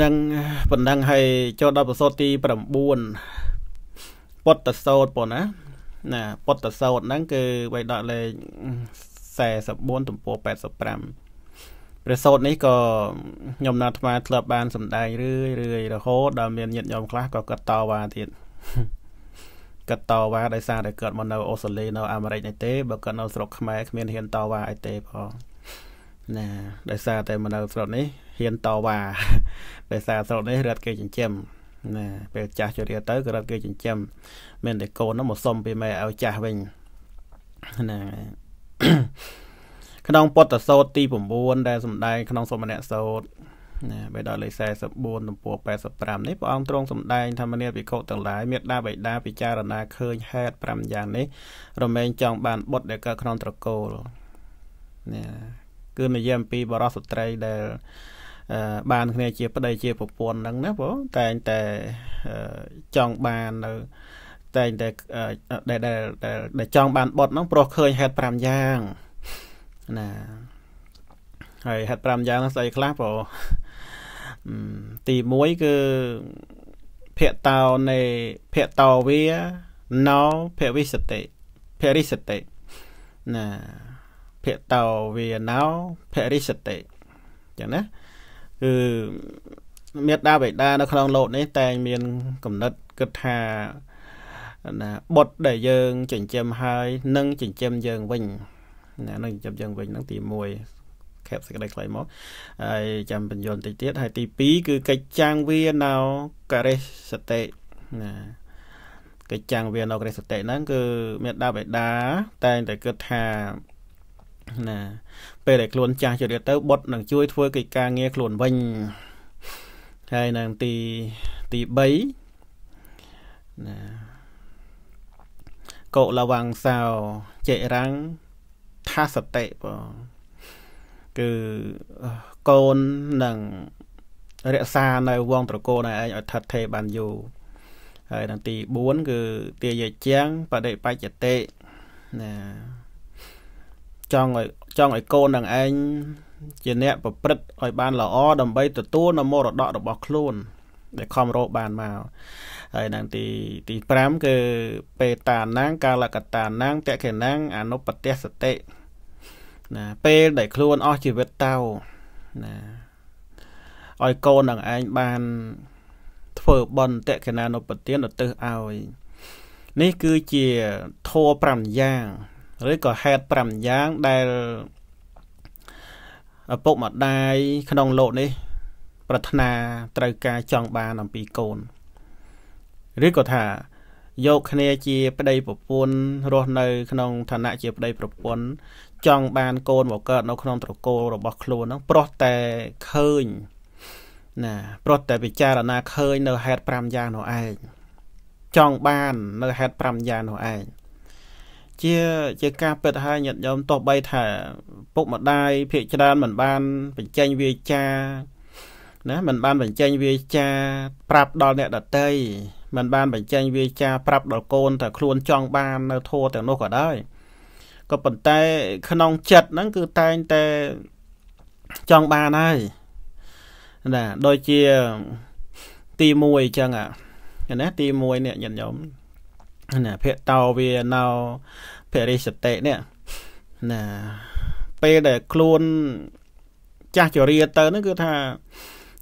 នឹងបណ្ដឹងឲ្យចូលដល់ប្រសូតទី9ពុទ្ធសោតប៉ុណ្ណាណាពុទ្ធសោតហ្នឹងគឺបីដកលេខ44ទំព័រ85ព្រះសោតនេះក៏ខ្ញុំណាត់ថ្មធ្លាប់បានសម្ដែងរឿយរឿយរហូតដល់មានញាតិញោមខ្លះក៏កាត់តវ៉ាទៀតកាត់តវ៉ាដោយសារតែគាត់មកនៅអូស្ត្រាលីនៅអាមេរិកនេះទេបើគាត់នៅស្រុកខ្មែរគ្មានហ៊ានតវ៉ាអីទេផងណាដោយសារតែមនុស្សស្រុកនេះហ៊ានតវ៉ាដោយសារស្រុកនេះរត់គេចិញ្ចឹមណាពេលចាស់ជរាទៅក៏រត់គេចិញ្ចឹមមានតែកូននោះមកសុំពីម៉ែឲ្យចាស់វិញណាក្នុងពុទ្ធសោតទី9ដែលសម្ដែងក្នុងសមណៈសោតណាបេដល់លេខ44ទំព័រ85នេះព្រះអង្គទ្រង់សម្ដែងធម្មនាវិខុទាំងឡាយមេត្តាបិតាពិចារណាឃើញហេតុ5យ៉ាងនេះរមែងចង់បានបុត្រដែលកើតក្នុងត្រកូលណាគឺនិយាយអំពីបរិសុទ្ធត្រីដែលបានគ្នាជាប្តីជាប្រពន្ធហ្នឹងណាបងតែងតែចង់បាននៅ តែងតែដែលដែលដែលចង់បានបុតហ្នឹងព្រោះឃើញហេតុ5យ៉ាងណាហើយហេតុ5យ៉ាងហ្នឹងស្អីខ្លះបងទី1គឺភៈតោនៃភៈតោវាណោភវិសតិភរិសតិណាភតោវាណោភរិសតិចឹងណាគឺមេត្តាបិតានៅក្នុងលោកនេះតែងមាន កំណត់គិតថាណាបុតដែលយើងចិញ្ចឹមហើយនឹងចិញ្ចឹមយើងវិញ ណានឹងចិញ្ចឹមយើងវិញហ្នឹងទី1ខេបសេចក្តីខ្លីមកហើយចាំបញ្យលបន្តិចទៀតហើយទី2គឺកិច្ចចាងវាណោករិសតិណាកិច្ចចាងវាណោករិសតិហ្នឹងគឺមេត្តាបិតាតែងតែគិតថាណាពេលដែលខ្លួនចាស់ជរាទៅបុតនឹងជួយធ្វើកិច្ចការងារខ្លួនវិញហើយនៅទីទី3ណាកុលវង្សោចេរាំងថាសតិបងគឺកូននឹងរក្សានៅវងត្រកូលឯងឲ្យថិតថេរបានយូរហើយដល់ទី4គឺទាយជាងបដិបច្ចតិណាចង់ឲ្យចង់ឲ្យកូននឹងឯងជាអ្នក ប្រព្រឹត្តឲ្យបានល្អដើម្បីទទួលនៅមរតករបស់ខ្លួន ដែលខំរកបានមកហើយនឹងទីទី5គឺបេតានាងកាលកតានាងតេខេនាងអនុបទេសតិណាពេលដែលខ្លួនអស់ជីវិតតោណាឲ្យកូននឹងឯងបានធ្វើបន់តេខេណានុបទានទៅឲ្យនេះគឺជាធម៌5យ៉ាងឬក៏ហេតុ5យ៉ាងដែលឪពុកម្ដាយក្នុងលោកនេះ ប្រាថ្នាត្រូវការចង់បានអំពីកូនឬក៏ថាយកគ្នាជាប្តីប្រពន្ធរស់នៅ ក្នុងឋានៈជាប្តីប្រពន្ធចង់បានកូនមកកើតនៅក្នុងត្រកូលរបស់ខ្លួនហ្នឹងព្រោះតែឃើញណាព្រោះតែពិចារណាឃើញនៅហេតុ5យ៉ាងនោះឯងចង់បាន នៅហេតុ5យ៉ាងនោះឯងជាជាការពិតហើយញាតិញោមទោះបីថា ពុកម្ដាយភាកច្រើនមិនបាន បញ្ចេញវាចាណាមិន បានបញ្ចេញវាចា ប្រាប់ដល់អ្នកដតីមិនបាន បញ្ចេញវាចាប្រាប់ដល់កូនថាខ្លួនចង់បាននៅធัวទាំងនោះក៏ដោយក៏ប៉ុន្តែ ក្នុងចិត្តហ្នឹងគឺតែងតែចង់បានហើយណាដូចជា ទី1អញ្ចឹងណា ទី1នេះញាតិញោមណាភៈតោវាណោភរិសតិនេះណា ពេលដែលខ្លួនចាស់ជរាទៅហ្នឹងគឺថា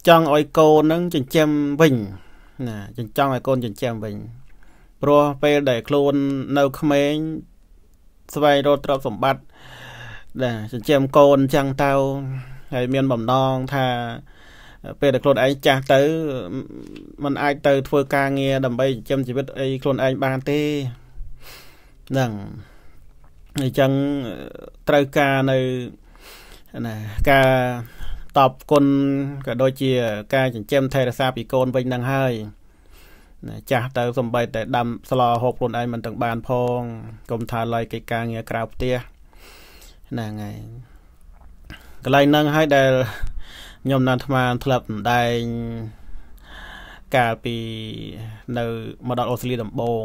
ចង់ឲ្យកូនហ្នឹងចិញ្ចឹមវិញ ណាចិញ្ចឹមឲ្យកូនចិញ្ចឹមវិញព្រោះពេលដែលខ្លួននៅក្មេងស្វែងរកទ្រព្យសម្បត្តិណាចិញ្ចឹមកូនអញ្ចឹងទៅហើយមានបំណងថាពេលដែលខ្លួនឯងចាស់ទៅมันអាច ទៅ ធ្វើការងារដើម្បីចិញ្ចឹមជីវិតអីខ្លួនឯងបានទេហ្នឹងអញ្ចឹងត្រូវការនៅណាការតបគុណក៏ដូចជាការចិញ្ចឹមថែរក្សាពីកូនវិញនឹងហើយចាស់ទៅសំបីតែដាំស្លហូបខ្លួនឯងមិនទាំងបានផងកុំថាឡើយកិច្ចការងារក្រៅផ្ទះហ្នឹងហើយកន្លែងហ្នឹង ហើយដែលខ្ញុំណាត់អាធ្លាប់សម្ដែងកាលពីនៅមកដល់អូស្ត្រាលីដំបូង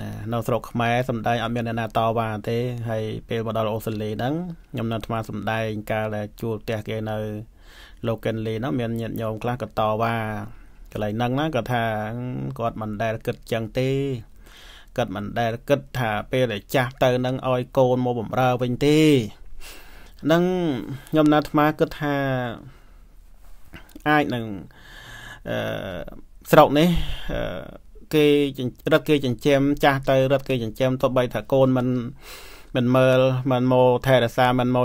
ណានៅស្រុកខ្មែរសំដែងអត់មានអ្នកណាតវ៉ាទេហើយពេលមកដល់អូស្ត្រាលីហ្នឹងខ្ញុំនៅអាត្មាសំដែងកាលដែលជួលផ្ទះគេនៅ Logan Lee ហ្នឹងមានញាតិញោមខ្លះក៏តវ៉ាកន្លែងហ្នឹងណាគាត់ថាគាត់មិនដែលគិតចឹងទេគាត់មិនដែលគិតថាពេលដែលចាស់ទៅនឹងឲ្យ កូនមកបំរើវិញទេនឹងខ្ញុំណាអាត្មាគិតថាអាចនឹងអឺស្រុកនេះអឺគេរត់គេចិញ្ចឹមចាស់ទៅរត់គេចិញ្ចឹមទោះបី ថាកូនមិនមិនមើលមិនមកថែរក្សាមិនមក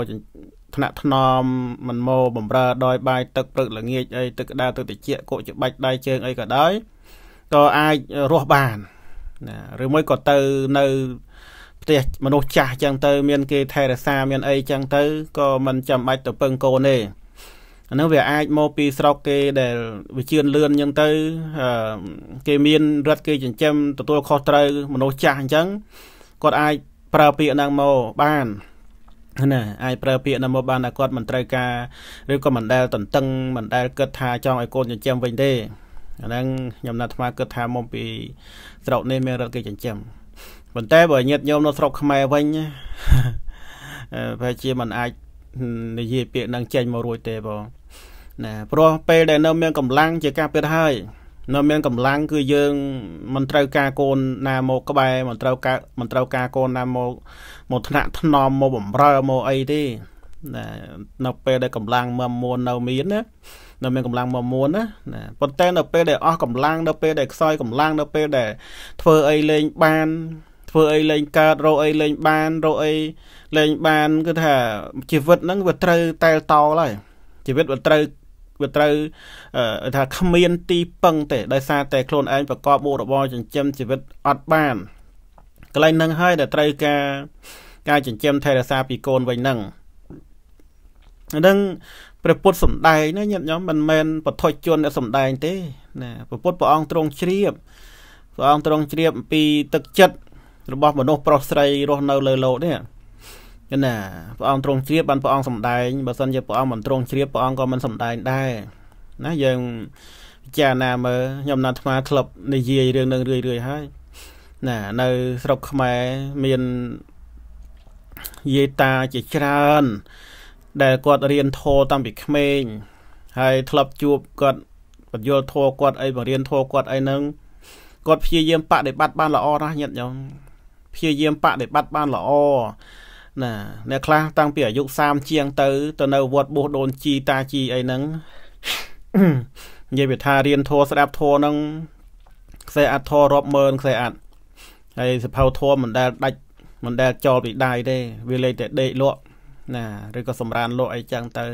ថ្នាក់ថ្នមមិនមកបំរើដោយបាយទឹកព្រឹកល្ងាចអីទឹកក្តៅទឹកត្រជាក់កុកច្បាច់ដៃជើងអីក៏ដោយក៏អាចរស់បានណាឬមួយក៏ទៅនៅទះមនុស្សចាស់ចឹងទៅមានគេថែរក្សាមានអីចឹងទៅក៏មិនចាំបាច់ទៅពឹងកូនទេអានោះវាអាចមកពីស្រុកគេដែលវាជឿនលឿនចឹងទៅ គេមានរត់គេចិញ្ចឹមទទួលខុសត្រូវ មនុស្សចាស់អញ្ចឹងគាត់អាចប្រើពាក្យហ្នឹងមកបានណាអាចប្រើពាក្យហ្នឹងមកបានតែគាត់មិនត្រូវការឬក៏មិនដែលតន្ទឹងមិនដែលគិតថាចង់ឲ្យកូនចិញ្ចឹមវិញទេអាហ្នឹងខ្ញុំណាត់អាត្មាគិតថាមកពីស្រុកនេះមានរត់គេចិញ្ចឹមប៉ុន្តែបើញាតញោមនៅស្រុកខ្មែរវិញប្រហែលជាមិនអាចនិយាយពាក្យនឹង ចេញមករួចទេបងណាព្រោះពេលដែលនៅមានកម្លាំងជាការពិតហើយនៅមានកម្លាំង គឺយើងមិនត្រូវការកូនណាមកក្បែរមិនត្រូវការមិនត្រូវការកូនណាមកមកថ្នាក់ថ្នមមកបំរើមកអីទេណានៅពេលដែលកម្លាំងមមួននៅមានណានៅមានកម្លាំងមមួនណាណាប៉ុន្តែនៅពេលដែលអស់កម្លាំងនៅពេលដែលខ្សោយកម្លាំងនៅពេលដែលធ្វើអីលេងបានធ្វើអីលែងកើតរកអីលែងបានរកអីលែងបានគឺថាជីវិតហ្នឹងវាត្រូវតែលតោលហើយជីវិតវាត្រូវវាត្រូវថាគ្មានទីពឹងទេ ដោយសារតែខ្លួនឯងប្រកបមុខរបរចិញ្ចឹមជីវិតអត់បានកន្លែងហ្នឹងហើយដែលត្រូវការ ការ ចិញ្ចឹមថែរក្សាពីកូនវិញហ្នឹងនឹងព្រះពុទ្ធសំដែងណាញាតិញោមមិនមែនពុទ្ធជនដែលសំដែងទេណាព្រះពុទ្ធព្រះអង្គទ្រង់ជ្រាបព្រះអង្គទ្រង់ជ្រាបអំពីទឹកចិត្តរបស់មនុស្សប្រុសស្រីរស់នៅលើលោកនេះណាព្រះអង្គទ្រង់ជ្រាបបានព្រះអង្គសំដែងបើសិនជាព្រះអង្គមិនទ្រង់ជ្រាបព្រះអង្គក៏មិនសំដែងដែរណាយើងពិចារណាមើលខ្ញុំណាត់ថ្មក្លឹបនិយាយរឿងនឹងរឿយរឿយហើយណានៅស្រុកខ្មែរមានយាយតាជាច្រើន ដែលគាត់រៀនធម៌តាំងពីក្មេងហើយធ្លាប់ជួបគាត់បញ្យល់ធម៌គាត់អីបរៀនធម៌គាត់អីហ្នឹងគាត់ព្យាយាមបដិបត្តិបានល្អណាស់ញាតិញោមព្យាយាមបដិបត្តិបានល្អណាអ្នកខ្លះតាំងពីអាយុ30ជាងទៅទៅនៅវត្តបោះដូនជីតាជីអីហ្នឹងនិយាយពីថារៀនធัวស្ដាប់ធัวហ្នឹងខ្សែអត្ថធររាប់ម៉ឺនខ្សែអត្ថហើយសភៅធัวមិនដែលដាច់មិនដែលចោលពីដៃទេវាលេចតែដេកលក់ណាឬក៏សម្រានលក់អីចឹងទៅ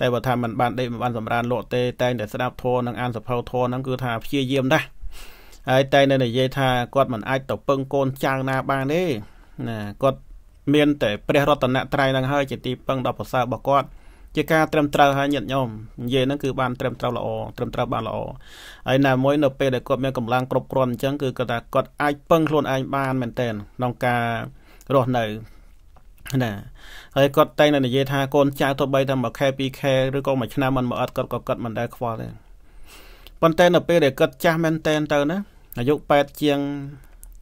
តែបើថាមិនបានដេកមិនបានសម្រានលក់ទេ តែតែស្ដាប់ធัวនឹងអានសភៅធัวហ្នឹងគឺថាព្យាយាមណាស់ហើយតែនៅនិយាយថាគាត់មិនអាចទៅពឹងកូនចៅណាបានទេណាគាត់មានតែព្រះរតនត្រ័យនឹងហើយជាទីពឹងដល់ប្រសើររបស់គាត់ជាការត្រឹមត្រូវហើយញាតិញោមនិយាយហ្នឹងគឺបានត្រឹមត្រូវល្អត្រឹមត្រូវបានល្អហើយណាមួយនៅពេលដែលគាត់មានកម្លាំងគ្រប់គ្រាន់អញ្ចឹងគឺគាត់ថាគាត់អាចពឹងខ្លួនឯងបានមែនទែនក្នុងការរស់នៅណាហើយគាត់តែងតែនិយាយថាកូនចៅទៅបីតែមួយខែពីរខែឬក៏មួយឆ្នាំមិនមកអត់គាត់ក៏គាត់មិនដែលខ្វល់ទេប៉ុន្តែនៅពេលដែលគាត់ចាស់មែនទែនទៅណាអាយុ8ជាង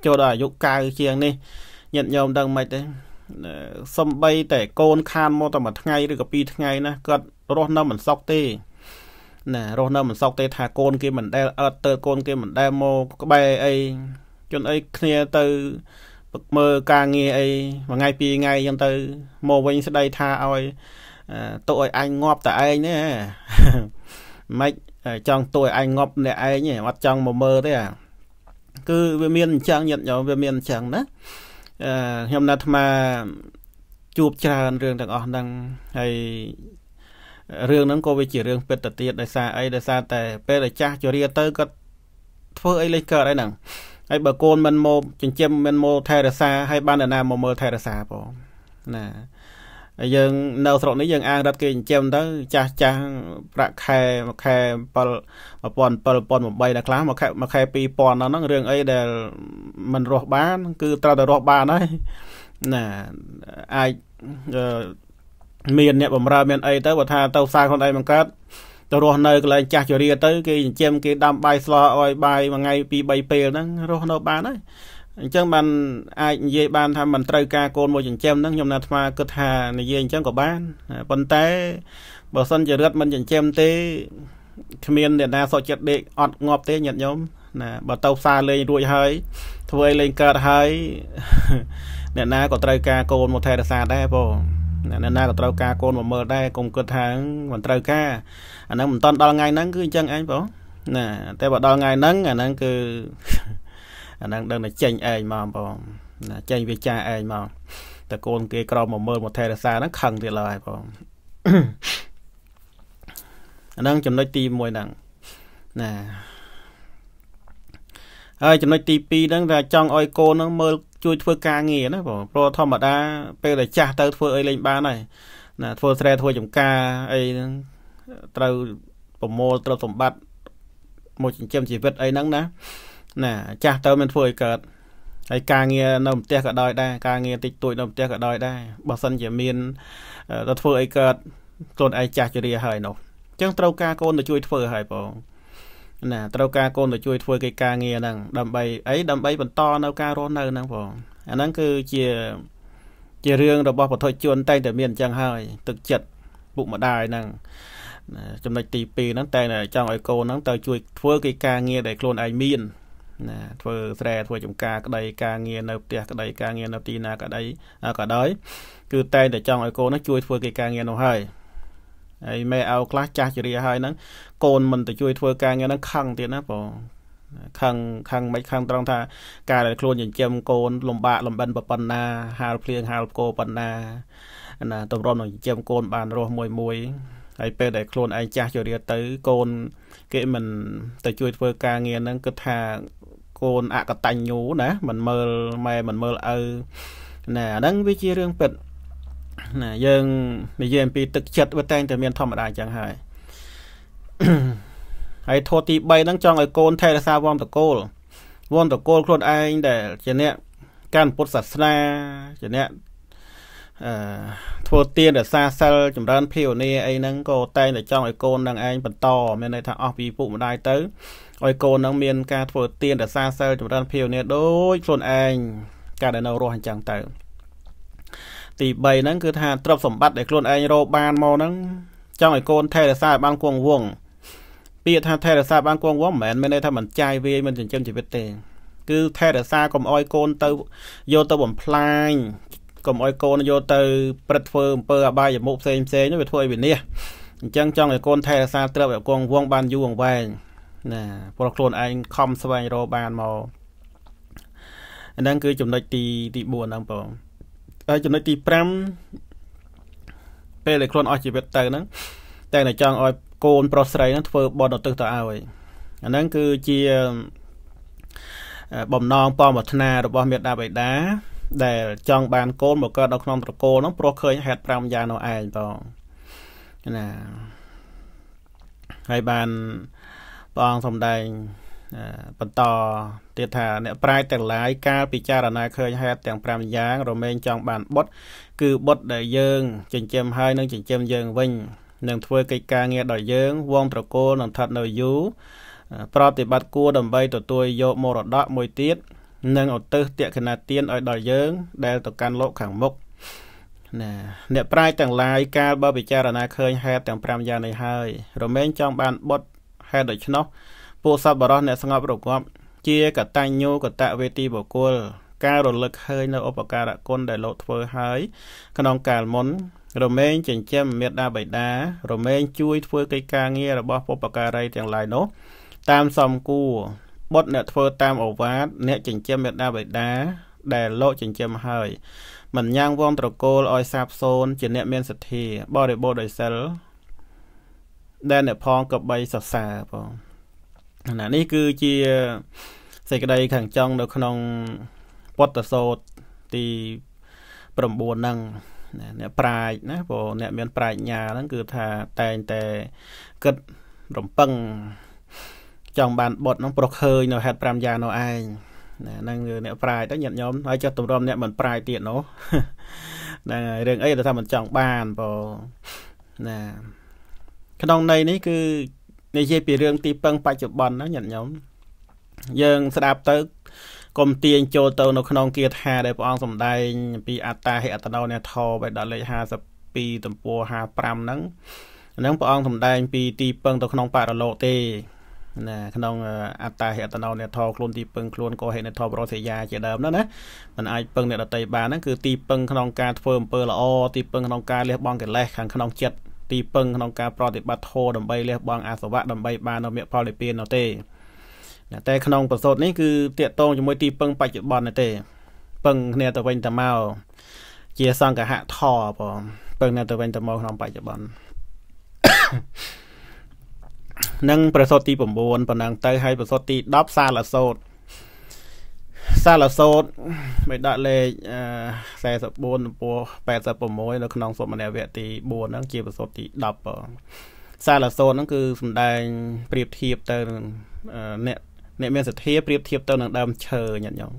ចូលដល់អាយុ9ជាង នេះញាតិញោមដឹងមិនទេសំបីតែកូន ខានមកតែមួយថ្ងៃឬក៏ពីរថ្ងៃណាគាត់រស់នៅមិនសុខទេណារស់នៅមិនសុខទេ ថាកូនគេមិនដែលអត់ទៅកូនគេមិនដែលមកក្បែរអីជនអីគ្នាទៅមើលការងារអីមួយថ្ងៃ ពីរថ្ងៃអញ្ចឹងទៅមកវិញស្ដីថាឲ្យទុកឲ្យអញងាប់តែឯងណាមិនចង់ទុកឲ្យអញងាប់អ្នកឯងទេអត់ចង់មកមើលទេអាគឺវាមានអញ្ចឹងញាតិញោមវាមានអញ្ចឹងណាអឺខ្ញុំណាត់អាត្មាជួបច្រើនរឿងទាំងអស់ហ្នឹងហើយរឿងហ្នឹងក៏វាជារឿងពិតទៅទៀតដោយសារអីដោយសារតែ ពេលដែលចាស់ជរាទៅគាត់ធ្វើអីលេចកើតអីហ្នឹងហើយបើកូនមិនមកចិញ្ចឹមមិនមកថែរក្សាហើយបាននរណាមកមើលថែរក្សាផងណាយើងនៅស្រុកនេះយើងអាងរត់គេចិញ្ចឹមទៅ ចាស់ចាស់ប្រាក់ខែមួយខែ7 1700 1800ដល់ខ្លះមួយខែមួយខែ2000ដល់ហ្នឹងរឿងអីដែលมันរស់បាន គឺត្រូវតែរស់បានហើយណាអាចមានអ្នកបំរើមានអីទៅបើថាទៅផ្សារខ្លួនឯងបង្កើតទៅរស់នៅកន្លែងចាស់ជរាទៅ គេចិញ្ចឹមគេដាំបាយស្លឲ្យបាយមួយថ្ងៃ2 3ពេលហ្នឹងរស់នៅបានហើយអញ្ចឹងបានអាចនិយាយបានថាมันត្រូវការកូនមួយចិញ្ចឹមហ្នឹងខ្ញុំណាត់ថ្មគិតថានិយាយអញ្ចឹងក៏បានប៉ុន្តែបើសិនជារត់មិនចិញ្ចឹមទេគ្មានអ្នកណាសុខចិត្តដេកអត់ងាប់ទេញាតិញោមណាបើទៅផ្សារលេងរួចហើយធ្វើឲ្យលេងកើតហើយអ្នកណាក៏ត្រូវការកូនមកថែរក្សាដែរបងអ្នកណាក៏ត្រូវការកូនមកមើលដែរកុំគិតថាមិនត្រូវការអាហ្នឹងមិនតន់ដល់ថ្ងៃហ្នឹងគឺអញ្ចឹងឯងបងណាតែបើដល់ថ្ងៃហ្នឹងអាហ្នឹងគឺអាហ្នឹងដឹងតែចេញឯងមកបងណាចេញវាចាឯងមកតែកូនគេក្រមកមើលមកថែរក្សាហ្នឹងខឹងទៀតឡើយបងអាហ្នឹងចំណុចទី1ហ្នឹងណាហើយចំណុចទី2ហ្នឹងថាចង់ឲ្យកូនហ្នឹងមើលជួយធ្វើការងារណាបងព្រោះធម្មតាពេលតែចាស់ទៅធ្វើអីលេងបានហើយណាធ្វើស្រែធ្វើចំការអីហ្នឹងត្រូវប្រមូលទ្រព្យសម្បត្តិមកចិញ្ចឹមជីវិតអីហ្នឹងណាណាចាស់ទៅមិនធ្វើឲ្យកើតហើយការងារនៅផ្ទះក៏ដោយដែរការងារតិចតួចនៅផ្ទះក៏ដោយដែរបើសិនជាមានទៅធ្វើឲ្យកើតខ្លួនឯងចាស់ជរា ហើយនោះអញ្ចឹងត្រូវការកូនទៅជួយធ្វើហើយបងណាត្រូវការកូនទៅជួយធ្វើកិច្ចការងារហ្នឹងដើម្បីអីដើម្បីបន្តនៅការរស់នៅហ្នឹងបងអាហ្នឹងគឺជាជារឿងរបស់ពុទ្ធជនតែតែមានអញ្ចឹងហើយទឹកចិត្តពុកម្ដាយហ្នឹងចំណុចទី2ហ្នឹងតែចង់ឲ្យកូនហ្នឹងទៅជួយធ្វើកិច្ចការងារដែលខ្លួនឯងមានណាធ្វើស្រែធ្វើចំការក្តីការងារនៅផ្ទះក្តីការងារនៅទីណាក្តីក៏ដោយគឺ តែតែចង់ឲ្យកូននោះជួយធ្វើកិច្ចការងារនោះហើយហើយម៉ែឪខ្លះចាស់ជរាហើយហ្នឹងកូនមិនទៅជួយ ធ្វើការងារហ្នឹងខឹងទៀតណាបងខឹងខឹងមិនខឹងត្រង់ថាការដែលខ្លួនចិញ្ចឹមកូនលំបាកលំបិនប៉ុណ្ណាហាលភ្លៀងហាលផ្គរប៉ុណ្ណាណាតម្រុំនឹងចិញ្ចឹមកូនបានរស់មួយមួយហើយពេលដែលខ្លួនឯងចាស់ជរាទៅកូនគេមិនទៅជួយធ្វើការងារហ្នឹងគិតថាកូនអកតញ្ញូណាមិនមើលម៉ែមិនមើលឪណែអាហ្នឹងវាជារឿងពិតណាយើងនិយាយអំពីទឹកចិត្តវាតែងតែមានធម្មតាអញ្ចឹងហើយហើយធម៌ទី3ហ្នឹងចង់ឲ្យកូនថែរក្សាវង្សតកូលវង្សតកូលខ្លួនឯងដែលជាអ្នកកាន់ពុទ្ធសាសនាជាអ្នកអឺធ្វើទានរសាសិលចម្រើនភាវនាអីហ្នឹងក៏តែងតែចង់ឲ្យកូននឹងឯងបន្ត មានន័យថាអស់ពីពុកម្ដាយទៅឲ្យកូននឹងមានការធ្វើទានរសាសិលចម្រើនភាវនាដូចខ្លួនឯងការដែលនៅរស់អញ្ចឹងទៅទី3ហ្នឹងគឺថាទ្រព្យសម្បត្តិដែលខ្លួនឯងរកបានមកហ្នឹងចង់ឲ្យកូនថែរក្សាឲ្យបានគង់វង្សពាក្យថាថែរក្សាបានគង់វង្សមិនមែនមានន័យថាមិនចាយវាយមិនចិញ្ចឹមជីវិតទេ គឺថែរក្សាកុំឲ្យកូនទៅយកទៅបំផ្លាញកុំឲ្យកូនយកទៅព្រឹត្តធ្វើអំពើអបាយមុខផ្សេងផ្សេងនោះវាធ្វើឲ្យវិនាសអញ្ចឹងចង់ឲ្យកូនថែរក្សាទ្រព្យឲ្យគង់វងបានយូរអង្វែងណាព្រោះខ្លួនឯងខំស្វែងរកបានមកអាហ្នឹងគឺចំណុចទីទី4ហ្នឹងបងហើយចំណុចទី5ពេលដែលខ្លួនអស់ជីវិតទៅហ្នឹង តែតែចង់ឲ្យកូនប្រុសស្រីហ្នឹងធ្វើបន់ឧទ្ទិសទៅឲ្យអាហ្នឹងគឺជាបំណងបំប្រាថ្នារបស់មេត្តាបិតាដែលចង់បានកូនមកកើតនៅក្នុងត្រកូលហ្នឹងព្រោះឃើញហេតុ5យ៉ាងនោះឯងបងណាហើយបានព្រះអង្គសំដែងបន្តទៀតថាអ្នកប្រាជ្ញទាំងឡាយកាលពិចារណាឃើញហេតុទាំង5យ៉ាង រមែងចង់បានបុតគឺបុតដែលយើងចិញ្ចឹមហើយនឹងចិញ្ចឹមយើងវិញនឹងធ្វើកិច្ចការងារដោយយើងវងត្រកូលនឹងថត់នៅយូរប្រតិបត្តិគួរដើម្បីទទួលយកមរតកមួយទៀតនិងឧទ្ទិសតេកណាទានឲ្យដល់យើង ដែលទៅកាន់លោកខាងមុខណាអ្នកប្រាជ្ញទាំងឡាយកាលបើពិចារណាឃើញហេតុទាំង5យ៉ាងនេះហើយរមែងចង់បានបុតហេតុដូច្នោះពួកសប្បុរសអ្នកស្ងប់រងាប់ជាកតញ្ញូកតវេទីបុគ្គលការរលឹកឃើញនៅឧបការៈគុណដែលលោកធ្វើហើយក្នុងកាលមុនរមែងចិញ្ចឹមមេត្តាបិតារមែងជួយធ្វើកិច្ចការងាររបស់បុព្វការីទាំងឡាយនោះតាមសមគួរបុត្រអ្នកធ្វើតាមអវាទអ្នកចិញ្ចឹមមេដាបេដាដែលលោកចិញ្ចឹមហើយមិនញ៉ាំងវងត្រកូលឲ្យសាបសូន្យជាអ្នកមានសទ្ធា បរិបូរដោយសិលដែលអ្នកផងក៏បីសរសើរបងណានេះគឺជាសេចក្តីខាងចុងនៅក្នុងពុទ្ធសោតទី9ហ្នឹងអ្នកប្រាជ្ញណាព្រោះអ្នកមាន ប្រាជ្ញាហ្នឹងគឺថាតែងតែគិតរំពឹងចង់បានបុតហ្នឹងប្រុសឃើញនៅហេតុ5យ៉ាងនោះឯងណាហ្នឹងអ្នកប្រាជ្ញទៅញាតិញោមហើយចុះតម្រាំអ្នកមិនប្រាជ្ញទៀតនោះហ្នឹងហើយរឿងអីដែលថាមិនចង់បានបើណាក្នុងន័យនេះគឺនិយាយពីរឿងទីពឹងបច្ចុប្បន្នណាញាតិញោមយើងស្ដាប់ទៅកុំទាញចូលទៅនៅក្នុងគាថាដែលព្រះអង្គសម្ដែងពីអត្តាហិអត្តណោអ្នកធោបែបដល់លេខ52ទំព័រ55ហ្នឹងហ្នឹងព្រះអង្គសម្ដែងពីទីពឹងទៅក្នុងបរលោកទេណាក្នុងអត្តាហេតនោនេធខ្លួនទីពឹងខ្លួនកោហេនិធបរសិយាជាដើមនោះណាมันអាចពឹងអ្នកដតីបានហ្នឹងគឺទីពឹងក្នុងការធ្វើអំពើល្អទីពឹងក្នុងការលះបង់កិលេសខាងក្នុងចិត្តទីពឹងក្នុងការប្រតិបត្តិធម៌ដើម្បីលះបង់អាសវៈដើម្បីបាននូវមគ្គផលនិព្វាននោះទេតែក្នុងប្រសូតនេះគឺតាកតងជាមួយទីពឹងបច្ចុប្បន្នទេពឹងគ្នាទៅវិញទៅមកជាសង្កហៈធរបងពឹងគ្នាទៅវិញទៅមកក្នុងបច្ចុប្បន្ននិងប្រសូតទី9ប៉ុណ្ណឹងទៅហើយប្រសូតទី10សាលសោតសាលសោតមិនដាក់លេខ44ចំពោះ86នៅក្នុងសុមនវៈទី4ហ្នឹងជាប្រសូតទី10បងសាលសោតហ្នឹងគឺសំដែងប្រៀបធៀបទៅអ្នកអ្នកមានសទ្ធាប្រៀបធៀបទៅនឹងដើមឈើញាតិញោម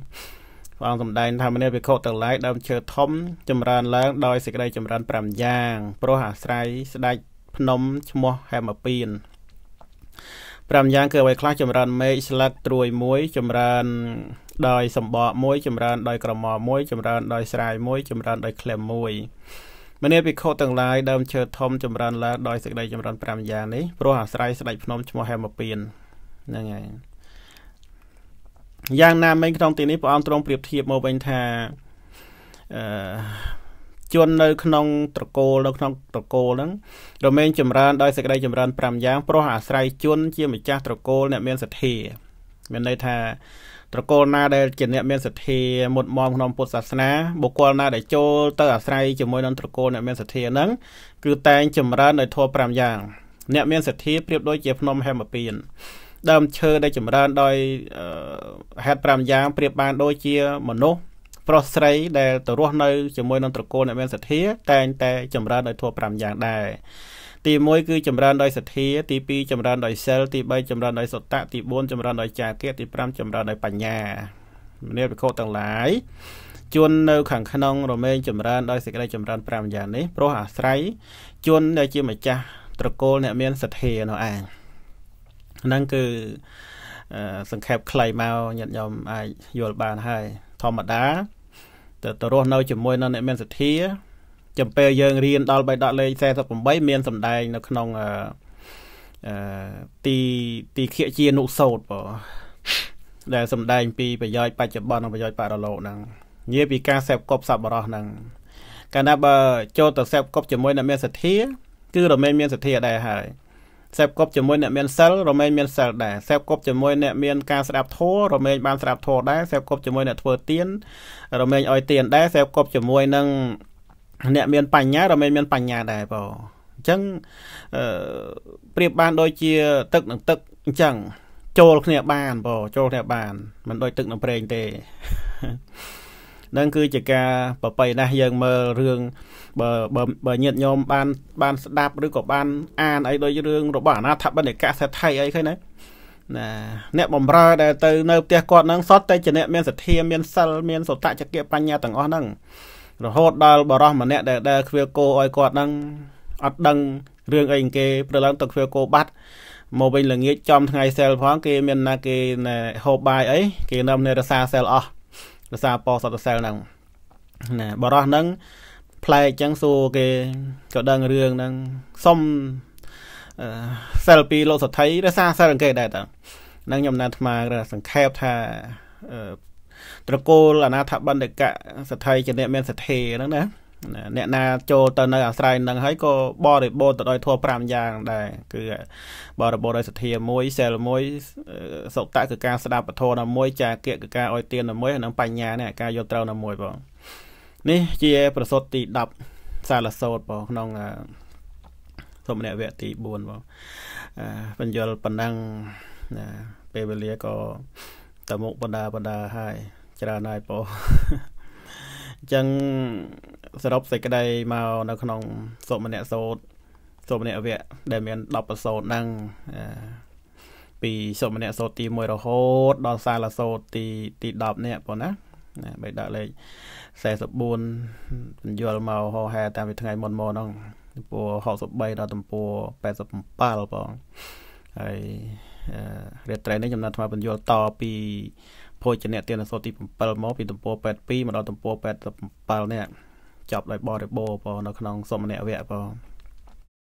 ព្រះអង្គសម្ដែងថាមនុស្សវិខុទាំងឡាយដើមឈើធំចម្រើនឡើងដោយសេចក្តីចម្រើន5យ៉ាងព្រោះអាស្រ័យស្ដេចភ្នំឈ្មោះហេមពៀន5យ៉ាងគឺអ្វីខ្លះចម្រើនមេឃស្លឹកត្រួយមួយចម្រើនដោយសម្បកមួយចម្រើនដោយក្រមមួយចម្រើនដោយស្រាយមួយចម្រើនដោយក្លឹមមួយមនីភិក្ខុទាំងឡាយដើមឈើធំចម្រើនឡើងដោយសេចក្តីចម្រើន5យ៉ាងនេះព្រោះអាស្រ័យស្ដេចភ្នំឈ្មោះហេមពៀនហ្នឹងហើយយ៉ាងណាមិញក្នុងទីនេះព្រះអង្គទ្រង់ប្រៀបធៀបមកវិញថាអឺជននៅក្នុងត្រកូលនៅក្នុងត្រកូលហ្នឹងរមែងចម្រើនដោយសេចក្តីចម្រើន5យ៉ាងព្រោះអាស្រ័យជនជាម្ចាស់ត្រកូលអ្នកមានសទ្ធាមានន័យថា ត្រកូលណាដែលជាអ្នកមានសទ្ធាមុតមមក្នុងពុទ្ធសាសនាបុគ្គលណាដែលចូលទៅអាស្រ័យជាមួយនឹងត្រកូលអ្នកមានសទ្ធាហ្នឹងគឺតែងចម្រើនដោយធម៌5យ៉ាង អ្នកមានសទ្ធាប្រៀបដូចជាភ្នំហេមពៀនដើមឈើដែលចម្រើនដោយហេតុ5យ៉ាងប្រៀបបានដូចជាមនុស្សប្រុសស្រីដែលទៅរស់នៅជាមួយនឹងត្រកូលអ្នកមានសទ្ធាតែងតែចម្រើនដោយធម៌5យ៉ាងដែរទី1គឺចម្រើនដោយសទ្ធាទី2ចម្រើនដោយសិលទី3ចម្រើនដោយសុតៈទី4ចម្រើនដោយចាគៈទី5ចម្រើនដោយបញ្ញាមនីវិខោទាំងឡាយជួននៅខាងក្នុងរមែងចម្រើនដោយសេចក្តីចម្រើន5យ៉ាងនេះព្រោះអាស្រ័យជួនដែលជាម្ចាស់ត្រកូលអ្នកមានសទ្ធានោះឯងហ្នឹងគឺសង្ខេបខ្លីមកញាតិញោមអាចយល់បានហើយធម្មតាទៅទៅរស់នៅជាមួយនឹងអ្នកមានសទ្ធាចំពេលយើងរៀនដល់បៃដកលេខ48មានសម្ដែងនៅក្នុងអឺទីទីខៀកជានុសោតបងដែលសម្ដែង ពីប្រយោជន៍បច្ចុប្បន្ននិងប្រយោជន៍បរលោកហ្នឹងងារពីការសេពគប់សប្បរោះហ្នឹងកាលណាបើចូលទៅសេពគប់ជាមួយអ្នកមានសទ្ធាគឺរមែងមានសទ្ធាដែរហើយសេពគប់ជាមួយអ្នកមានសិលរមែងមានសិលដែរសេពគប់ជាមួយអ្នកមានការស្ដាប់ធម៌រមែងបានស្ដាប់ធម៌ដែរសេពគប់ជាមួយអ្នកធ្វើទានរមែងឲ្យទានដែរសេពគប់ជាមួយនឹងអ្នកមានបញ្ញា រមែងមានបញ្ញាដែរបងអញ្ចឹងអឺប្រៀបបានដូចជាទឹកនឹងទឹកអញ្ចឹងចូលគ្នាបានបងចូលគ្នាបានមិនដូចទឹកនឹងប្រេងទេនឹងគឺជាការប្របីណាស់យើងមើលរឿងបើបើញាតិញោមបានបានស្ដាប់ឬក៏បានអានអីដូចរឿងរបស់អនាថបណ្ឌិកសេដ្ឋីអីឃើញណាណាអ្នកបំរើដែលទៅនៅផ្ទះគាត់ហ្នឹងសតតែជាអ្នកមានសទ្ធាមានសិលមានសតចក្យបញ្ញាទាំងអស់ហ្នឹងរហូតដល់បរោះម្នាក់ដែលដែលខ្វៀលគោឲ្យគាត់ហ្នឹងអត់ដឹងរឿងអីគេព្រលឡើងទៅខ្វៀលគោបាត់មកវិញល្ងាចចំ ថ្ងៃសែលផង គេមានណាគេ ហូបបាយអីគេនាំនៅរសាសែលអស់រសារពសតសែលហ្នឹងណាបរោះហ្នឹងប្លែកចឹងសួរគេក៏ដឹងរឿងហ្នឹងសុំសែលពីលោកសទ្ធិរសារសែលអង្គដែរតើហ្នឹងខ្ញុំណាត់អាត្មាសង្ខេបថាត្រកូលអនាថបណ្ឌកៈសទ្ធិជាអ្នកមានសទ្ធាហ្នឹងណាអ្នកណាចូលទៅនៅអាស្រ័យនឹងហើយក៏បរិបូរទៅដោយធម៌5យ៉ាងដែរគឺ បរិបូរដោយសទ្ធាមួយសិលមួយសុតៈគឺការស្ដាប់ពធណាមួយ ចាគៈគឺការអោយទានណាមួយហើយនិងបញ្ញានេះការយល់ត្រូវណាមួយបងនេះជា ប្រសុតទី10សាលសោតបងក្នុងធម្មនវគ្គទី4បងបញ្យលប៉ុណ្ណឹងពេលវេលាក៏តមុខបណ្ដាបណ្ដាហើយច្រើនហើយបងអញ្ចឹងសរុបសេចក្តីមកនៅក្នុងសុមនៈសោតសុមនៈវៈដែលមាន10ប្រសូតហ្នឹងពីសុមនៈសោតទី1រហូតដល់សាលសោតទីទី10នេះប៉ុណ្ណាណាបីដាក់លេខ44បញ្យលមកហោហែ តាមពីថ្ងៃមុនមកហ្នឹងទំព័រ63ដល់ទំព័រ87បងហើយរាត្រីនេះចំណាត់ថ្មបញ្យលតពីភោជនៈទានសូត្រទី7មកពីទំព័រ82មកដល់ទំព័រ87នេះចប់ដោយបរិបូរណ៍បងនៅក្នុងសមនវៈបង